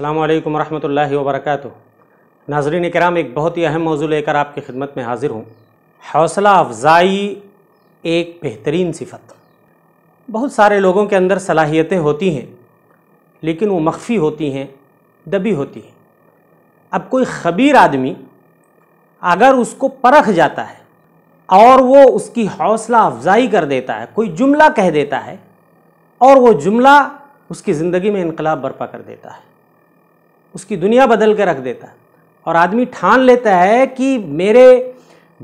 अल्लाम वरहमल वरक नाजरीन कराम एक बहुत ही अहम मौजू लेकर आपकी खिदमत में हाजिर हूँ हौसला अफजाई एक बेहतरीन सिफत बहुत सारे लोगों के अंदर सलाहियतें होती हैं लेकिन वो मख्फी होती हैं दबी होती हैं अब कोई खबीर आदमी अगर उसको परख जाता है और वो उसकी हौसला अफजाई कर देता है कोई जुमला कह देता है और वो जुमला उसकी ज़िंदगी में इनकलाब बर्पा कर देता है उसकी दुनिया बदल के रख देता है और आदमी ठान लेता है कि मेरे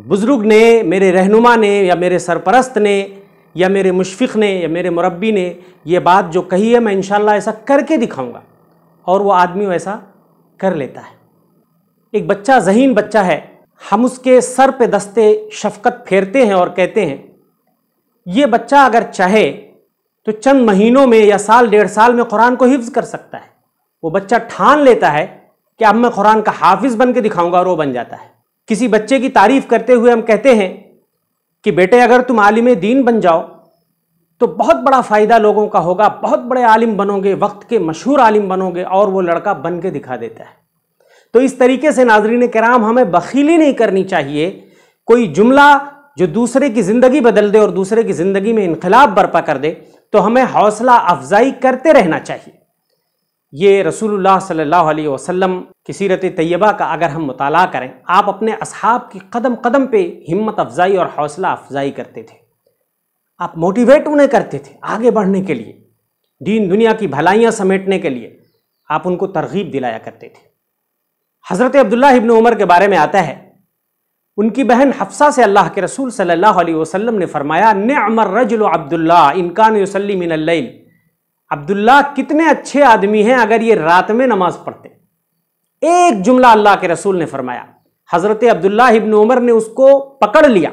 बुज़ुर्ग ने मेरे रहनुमा ने या मेरे सरपरस्त ने या मेरे मुशफ़ ने या मेरे मुरबी ने ये बात जो कही है मैं इन ऐसा करके दिखाऊंगा और वो आदमी वैसा कर लेता है एक बच्चा जहीन बच्चा है हम उसके सर पे दस्ते शफकत फेरते हैं और कहते हैं ये बच्चा अगर चाहे तो चंद महीनों में या साल डेढ़ साल में कुरान को हिफ्ज़ कर सकता है वो बच्चा ठान लेता है कि अब मैं कुरान का हाफिज बन के दिखाऊंगा और वो बन जाता है किसी बच्चे की तारीफ करते हुए हम कहते हैं कि बेटे अगर तुम आलिम दीन बन जाओ तो बहुत बड़ा फ़ायदा लोगों का होगा बहुत बड़े आलिम बनोगे वक्त के मशहूर आलिम बनोगे और वो लड़का बन के दिखा देता है तो इस तरीके से नाजरीन कराम हमें बखीली नहीं करनी चाहिए कोई जुमला जो दूसरे की ज़िंदगी बदल दे और दूसरे की ज़िंदगी में इनकलाब बर्पा कर दे तो हमें हौसला अफजाई करते रहना चाहिए ये रसूलुल्लाह सल्लल्लाहु अलैहि वसल्लम की सीरत तैयबा का अगर हम मुताला करें आप अपने असहाब की कदम कदम पे हिम्मत अफजाई और हौसला अफजाई करते थे आप मोटिवेट उन्हें करते थे आगे बढ़ने के लिए दीन दुनिया की भलाइयाँ समेटने के लिए आप उनको तरगीब दिलाया करते थे हज़रत अब्दुल्ला इबन उमर के बारे में आता है उनकी बहन हफ्सा से अल्लाह के रसूल सल्लल्लाहु अलैहि वसल्लम ने फरमाया ने अमर रजुल अब्दुल्ला इनकान यसली अब्दुल्ला कितने अच्छे आदमी हैं अगर ये रात में नमाज पढ़ते एक जुमला अल्लाह के रसूल ने फरमाया हज़रत अब्दुल्ला इबन उमर ने उसको पकड़ लिया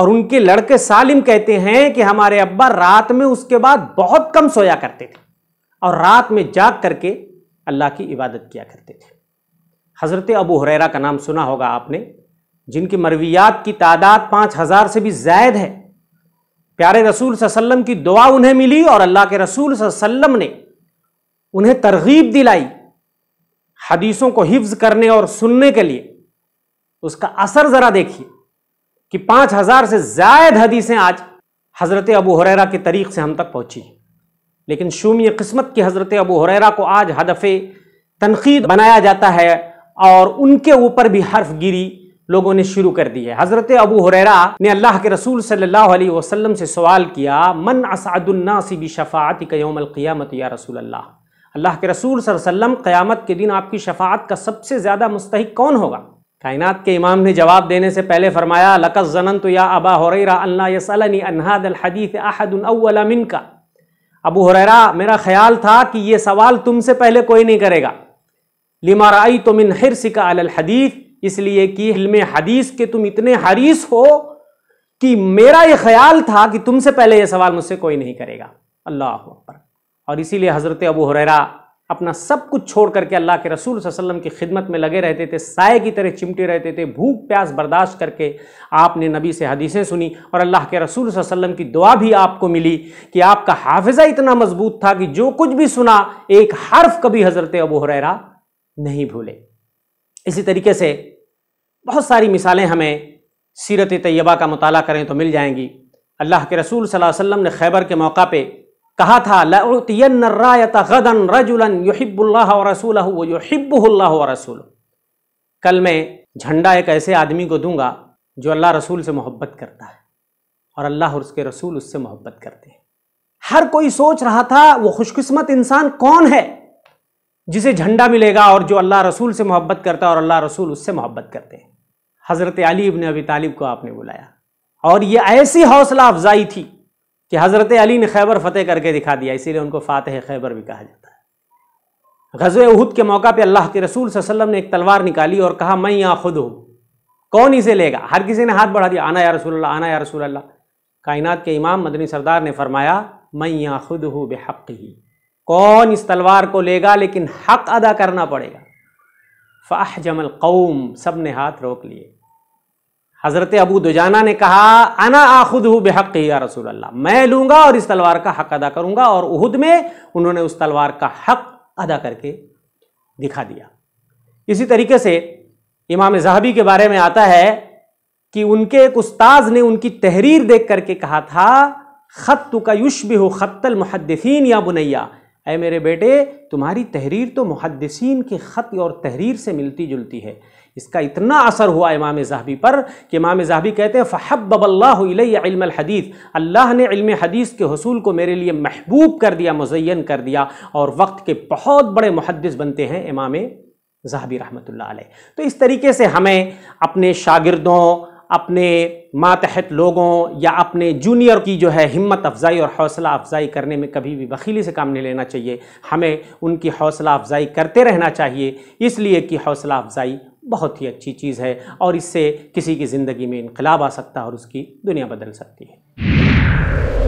और उनके लड़के सालिम कहते हैं कि हमारे अब्बा रात में उसके बाद बहुत कम सोया करते थे और रात में जाग करके अल्लाह की इबादत किया करते थे हज़रत अबू हुरैरा का नाम सुना होगा आपने जिनकी मरवियात की तादाद पाँच हज़ार से भी जायद है प्यारे रसूल सल्लम की दुआ उन्हें मिली और अल्लाह के रसूल सल्लम ने उन्हें तरगीब दिलाई हदीसों को हिफ्ज करने और सुनने के लिए उसका असर ज़रा देखिए कि पाँच हज़ार से जायद हदीसें आज हज़रत अबू हुररा के तरीक़ से हम तक पहुँची लेकिन शूम किस्मत की हज़रत अबू हुररा को आज हदफ़ तनकीद बनाया जाता है और उनके ऊपर भी हर्फ गिरी लोगों ने शुरू कर दी है हज़रत अबू हुरैरा ने अल्लाह के रसूल सल्लल्लाहु अलैहि वसल्लम से सवाल किया मन असदुल्नासिबी शफ़ात क़ियामत या रसूल अल्लाह अल्लाह के रसूल वसल्लम क़यामत के दिन आपकी शफ़ात का सबसे ज़्यादा मुस्तक कौन होगा कायनात के इमाम ने जवाब देने से पहले फरमाया लकत जनन तो या अबा हुरैरा अल्ला यसलनी अनहादीत का अबू हुरैरा मेरा ख्याल था कि यह सवाल तुमसे पहले कोई नहीं करेगा लिमा तो मिन हिरसिका अल हदीफ़ इसलिए कि इल्म हदीस के तुम इतने हरीस हो कि मेरा ये ख्याल था कि तुमसे पहले ये सवाल मुझसे कोई नहीं करेगा अल्लाह पर और इसीलिए हज़रत अबू हुररा अपना सब कुछ छोड़ करके अल्लाह के रसूल वसल्लम की खिदमत में लगे रहते थे साय की तरह चिमटे रहते थे भूख प्यास बर्दाश्त करके आपने नबी से हदीसें सुनी और अल्लाह के रसूल वसल्लम की दुआ भी आपको मिली कि आपका हाफिज़ा इतना मजबूत था कि जो कुछ भी सुना एक हर्फ कभी हज़रत अबू हुररा नहीं भूले इसी तरीके से बहुत सारी मिसालें हमें सीरत तैयबा का मताल करें तो मिल जाएंगी अल्लाह के रसूल सल्लल्लाहु अलैहि वसल्लम ने खैबर के मौका पे कहा था गदन रजुलन रसूल रसूल कल मैं झंडा एक ऐसे आदमी को दूंगा जो अल्लाह रसूल से मोहब्बत करता है और अल्लाह और उसके रसूल उससे मोहब्बत करते हैं हर कोई सोच रहा था वो खुशकिस्मत इंसान कौन है जिसे झंडा मिलेगा और जो अल्लाह रसूल से मोहब्बत करता है और अल्लाह रसूल उससे मोहब्बत करते हैं हज़रत अली इबन अबी तालिब को आपने बुलाया और ये ऐसी हौसला अफजाई थी कि हज़रत अली ने खैबर फतेह करके दिखा दिया इसीलिए उनको फ़ातह खैबर भी कहा जाता है गज़ उहद के मौका पे अल्लाह के रसूल वसल्लम ने एक तलवार निकाली और कहा मैं यहाँ खुद हूँ कौन इसे लेगा हर किसी ने हाथ बढ़ा दिया आना या रसूल आना या रसूल अल्लाह कायनात के इमाम मदनी सरदार ने फरमाया मैं यहाँ खुद हूँ बेहक ही कौन इस तलवार को लेगा लेकिन हक अदा करना पड़ेगा फ़ाह जमल कौम सब ने हाथ रोक लिए हज़रत अबू दुजाना ने कहा अना आखुद हूँ बेहक या रसूल अल्लाह मैं लूँगा और इस तलवार का हक अदा करूँगा और उहद में उन्होंने उस तलवार का हक अदा करके दिखा दिया इसी तरीके से इमाम जहाबी के बारे में आता है कि उनके एक उस्ताज ने उनकी तहरीर देख करके कहा था ख़त का युश भी हो ख़त्तल मुहदसिन या बुनैया ऐ मेरे बेटे तुम्हारी तहरीर तो मुहदसिन के ख़त और तहरीर से मिलती जुलती है इसका इतना असर हुआ इमाम जहबी पर कि इमाम जहबी कहते हैं फ़हबल्लादीस अल्लाह ने इल्म हदीस के हसूल को मेरे लिए महबूब कर दिया मुजैन कर दिया और वक्त के बहुत बड़े मुहदस बनते हैं इमाम जहबी रहमत तो इस तरीके से हमें अपने शागिदों अपने मातहत लोगों या अपने जूनियर की जो है हिम्मत अफजाई और हौसला अफजाई करने में कभी भी बखीली से काम नहीं लेना चाहिए हमें उनकी हौसला अफजाई करते रहना चाहिए इसलिए कि हौसला अफजाई बहुत ही अच्छी चीज़ है और इससे किसी की ज़िंदगी में इनकलाब आ सकता है और उसकी दुनिया बदल सकती है